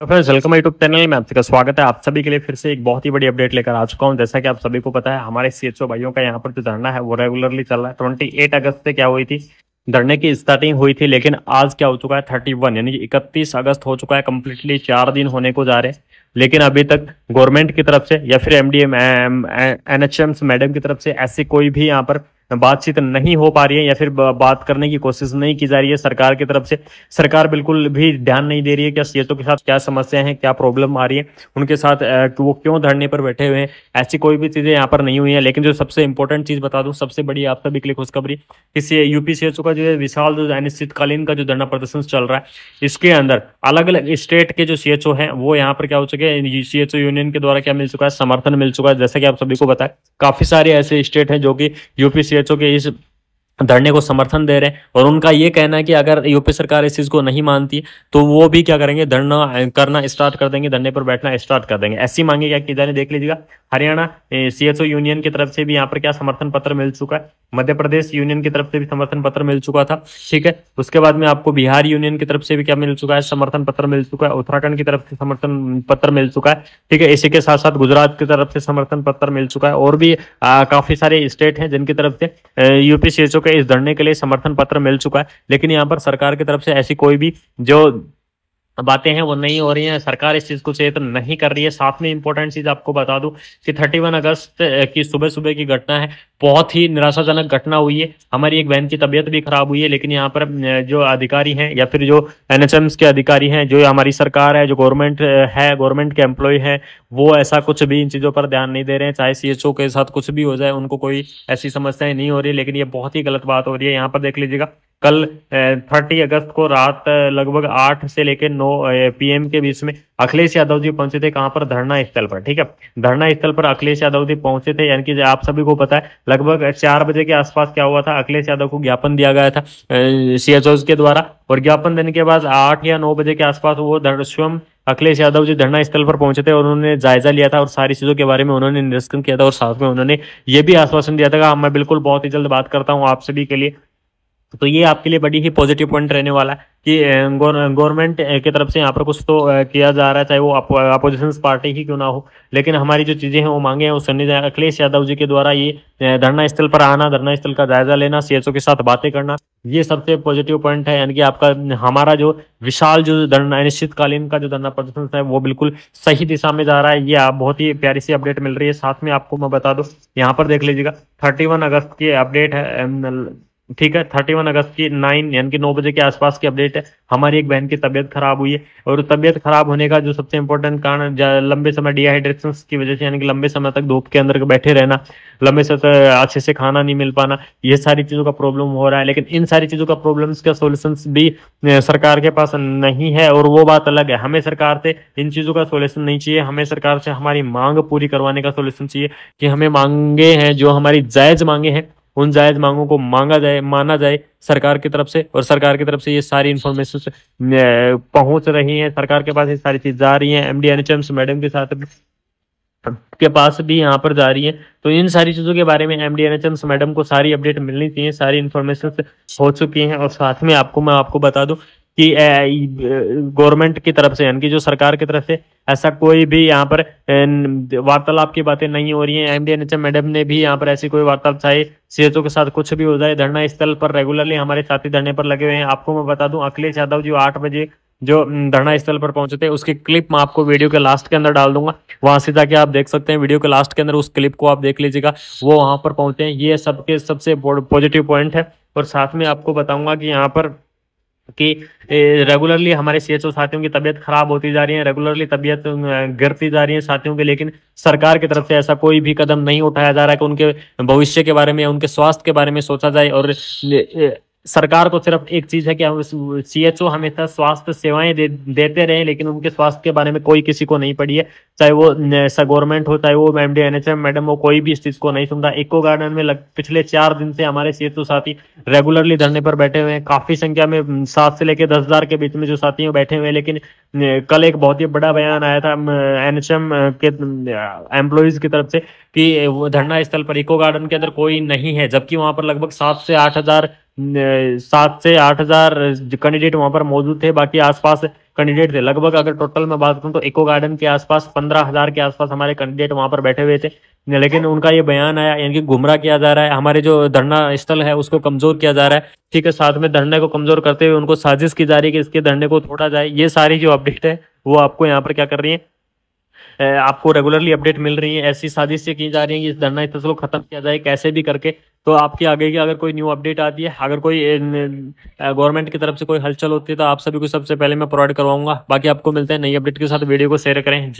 तो friends welcome YouTube channel में आप सबका स्वागत है आप सभी के लिए फिर से एक बहुत ही बड़ी अपडेट लेकर आ चुका हूं जैसा कि आप सभी को पता है हमारे सीएचओ भाइयों का यहाँ पर जो धरना है वो रेगुलरली चल रहा है ट्वेंटी एट अगस्त से क्या हुई थी धरने की स्टार्टिंग हुई थी लेकिन आज क्या हो चुका है थर्टी वन यानी कि इकतीस अगस्त हो चुका है कम्प्लीटली चार दिन होने को जा रहे हैं लेकिन अभी तक गवर्नमेंट की तरफ से या फिर M D M N H M's madam की तरफ से ऐसी कोई भी यहाँ पर बातचीत नहीं हो पा रही है या फिर बात करने की कोशिश नहीं की जा रही है सरकार की तरफ से सरकार बिल्कुल भी ध्यान नहीं दे रही है क्या सीएचओ के साथ क्या समस्या है क्या प्रॉब्लम आ रही है उनके साथ वो क्यों धरने पर बैठे हुए हैं ऐसी कोई भी चीजें यहाँ पर नहीं हुई है लेकिन जो सबसे इंपॉर्टेंट चीज बता दूँ सबसे बड़ी आप सभी के लिए खुशखबरी किसी यूपी सीएचओ का जो है विशाल जो अनिश्चितकालीन का जो धरना प्रदर्शन चल रहा है इसके अंदर अलग अलग स्टेट के जो सीएचओ हैं वो यहाँ पर क्या हो चुके हैं सीएचओ यूनियन के द्वारा क्या मिल चुका है समर्थन मिल चुका है जैसा कि आप सभी को बताए काफी सारे ऐसे स्टेट हैं जो कि यूपी स्टेट्सों के इस धरने को समर्थन दे रहे हैं और उनका ये कहना है कि अगर यूपी सरकार इस चीज़ को नहीं मानती तो वो भी क्या करेंगे धरना करना स्टार्ट कर देंगे धरने पर बैठना स्टार्ट कर देंगे ऐसी मांगे क्या किधर देख लीजिएगा हरियाणा सीएचओ यूनियन की तरफ से भी यहाँ पर क्या समर्थन पत्र मिल चुका है मध्य प्रदेश यूनियन की तरफ से भी समर्थन पत्र मिल चुका था ठीक है उसके बाद में आपको बिहार यूनियन की तरफ से भी क्या मिल चुका है समर्थन पत्र मिल चुका है उत्तराखंड की तरफ से समर्थन पत्र मिल चुका है ठीक है इसी के साथ साथ गुजरात की तरफ से समर्थन पत्र मिल चुका है और भी आ, काफी सारे स्टेट हैं जिनकी तरफ से यूपी सीएचओ के इस धरने के लिए समर्थन पत्र मिल चुका है लेकिन यहाँ पर सरकार की तरफ से ऐसी कोई भी जो बातें हैं वो नहीं हो रही हैं सरकार इस चीज़ को चेतन नहीं कर रही है साथ में इंपॉर्टेंट चीज़ आपको बता दूं कि 31 अगस्त की सुबह सुबह की घटना है बहुत ही निराशाजनक घटना हुई है हमारी एक बहन की तबीयत भी खराब हुई है लेकिन यहाँ पर जो अधिकारी हैं या फिर जो एन के अधिकारी हैं जो हमारी सरकार है जो गवर्नमेंट है गवर्नमेंट के एम्प्लॉय हैं वो ऐसा कुछ भी इन चीज़ों पर ध्यान नहीं दे रहे हैं चाहे सी के साथ कुछ भी हो जाए उनको कोई ऐसी समस्याएं नहीं हो रही लेकिन ये बहुत ही गलत बात हो रही है यहाँ पर देख लीजिएगा कल थर्टी अगस्त को रात लगभग आठ से लेकर नौ पीएम के बीच में अखिलेश यादव जी पहुंचे थे कहां पर धरना स्थल पर ठीक है धरना स्थल पर अखिलेश यादव जी पहुंचे थे यानी कि आप सभी को पता है लगभग चार बजे के आसपास क्या हुआ था अखिलेश यादव को ज्ञापन दिया गया था सीएचओ के द्वारा और ज्ञापन देने के बाद आठ या नौ बजे के आसपास वो स्वयं अखिलेश यादव जी धरना स्थल पर पहुंचे थे और उन्होंने जायजा लिया था और सारी चीजों के बारे में उन्होंने निरीक्षण किया था और साथ में उन्होंने ये भी आश्वासन दिया था कि हाँ, मैं बिल्कुल बहुत ही जल्द बात करता हूँ आप सभी के लिए तो ये आपके लिए बड़ी ही पॉजिटिव पॉइंट रहने वाला है कि गवर्नमेंट की तरफ से यहाँ पर कुछ तो किया जा रहा है चाहे वो अपोजिशन पार्टी ही क्यों ना हो लेकिन हमारी जो चीज़ें हैं वो मांगे हैं वो सुनने जाए अखिलेश यादव जी के द्वारा ये धरना स्थल पर आना धरना स्थल का जायजा लेना सीएचओ के साथ बातें करना ये सबसे पॉजिटिव पॉइंट है यानी कि आपका हमारा जो विशाल जो धरना अनिश्चितकालीन का जो धरना प्रदर्शन है वो बिल्कुल सही दिशा में जा रहा है ये आप बहुत ही प्यारी सी अपडेट मिल रही है साथ में आपको मैं बता दूँ यहाँ पर देख लीजिएगा थर्टी अगस्त की अपडेट है ठीक है थर्टी वन अगस्त की नाइन यानी कि नौ बजे के आसपास की अपडेट है हमारी एक बहन की तबियत खराब हुई है और तबियत खराब होने का जो सबसे इंपॉर्टेंट कारण लंबे समय डिहाइड्रेशन की वजह से यानी कि लंबे समय तक धूप के अंदर बैठे रहना लंबे समय तक अच्छे से खाना नहीं मिल पाना ये सारी चीजों का प्रॉब्लम हो रहा है लेकिन इन सारी चीजों का प्रॉब्लम का सोल्यूशन भी सरकार के पास नहीं है और वो बात अलग है हमें सरकार से इन चीजों का सोल्यूशन नहीं चाहिए हमें सरकार से हमारी मांग पूरी करवाने का सोल्यूशन चाहिए कि हमें मांगे हैं जो हमारी जायज मांगे हैं उन जायज मांगों को मांगा जाए माना जाए सरकार की तरफ से और सरकार की तरफ से ये सारी इन्फॉर्मेशन पहुंच रही है सरकार के पास ये सारी चीज जा रही है एम डी मैडम के साथ के पास भी यहाँ पर जा रही है तो इन सारी चीज़ों के बारे में एम डी मैडम को सारी अपडेट मिलनी चाहिए सारी इन्फॉर्मेशन हो चुकी हैं और साथ में आपको मैं आपको बता दूं कि गवर्नमेंट की तरफ से यानी कि जो सरकार की तरफ से ऐसा कोई भी यहाँ पर वार्तालाप की बातें नहीं हो रही हैं एम डी मैडम ने भी यहाँ पर ऐसी कोई वार्तालाप चाहे सीएचओ के साथ कुछ भी हो जाए धरना स्थल पर रेगुलरली हमारे साथी धरने पर लगे हुए हैं आपको मैं बता दूं अखिलेश यादव जो आठ बजे जो धरना स्थल पर पहुंचे थे उसकी क्लिप मैं आपको वीडियो के लास्ट के अंदर डाल दूंगा वहां से जाके आप देख सकते हैं वीडियो के लास्ट के अंदर उस क्लिप को आप देख लीजिएगा वो वहां पर पहुंचे हैं ये सबके सबसे पॉजिटिव पॉइंट है और साथ में आपको बताऊंगा कि यहाँ पर कि रेगुलरली हमारे सी एच ओ साथियों की तबीयत खराब होती जा रही है रेगुलरली तबीयत गिरती जा रही है साथियों के लेकिन सरकार की तरफ से ऐसा कोई भी कदम नहीं उठाया जा रहा है कि उनके भविष्य के बारे में उनके स्वास्थ्य के बारे में सोचा जाए और सरकार को सिर्फ एक चीज है कि हम सी एच ओ हमेशा स्वास्थ्य सेवाएं दे, देते रहे लेकिन उनके स्वास्थ्य के बारे में कोई किसी को नहीं पड़ी है चाहे वो गवर्नमेंट हो चाहे वो M D N H M madam हो कोई भी इस चीज को नहीं सुनता इको गार्डन में लग, पिछले चार दिन से हमारे सी एच ओ साथी रेगुलरली धरने पर बैठे हुए हैं काफी संख्या में सात से लेकर दस हजार के बीच में जो साथी बैठे हुए हैं लेकिन कल एक बहुत ही बड़ा बयान आया था एन एच एम के एम्प्लॉयज की तरफ से कि धरना स्थल पर इको गार्डन के अंदर कोई नहीं है जबकि वहां पर लगभग सात से आठ हजार सात से आठ हजार कैंडिडेट वहां पर मौजूद थे बाकी आसपास कैंडिडेट थे लगभग अगर टोटल मैं बात करूं तो इको गार्डन के आसपास पंद्रह हजार के आसपास हमारे कैंडिडेट वहां पर बैठे हुए थे लेकिन उनका ये बयान आया यानी कि गुमराह किया जा रहा है हमारे जो धरना स्थल है उसको कमजोर किया जा रहा है ठीक है साथ में धरने को कमजोर करते हुए उनको साजिश की जा रही है कि इसके धरने को थोड़ा जाए ये सारी जो अपडेट है वो आपको यहाँ पर क्या कर रही है आपको रेगुलरली अपडेट मिल रही है ऐसी साजिशें की जा रही है इस धरना स्थल को खत्म किया जाए कैसे भी करके तो आपके आगे की अगर कोई न्यू अपडेट आती है अगर कोई गवर्नमेंट की तरफ से कोई हलचल होती है तो आप सभी को सबसे पहले मैं प्रोवाइड करवाऊंगा बाकी आपको मिलते हैं नई अपडेट के साथ वीडियो को शेयर करें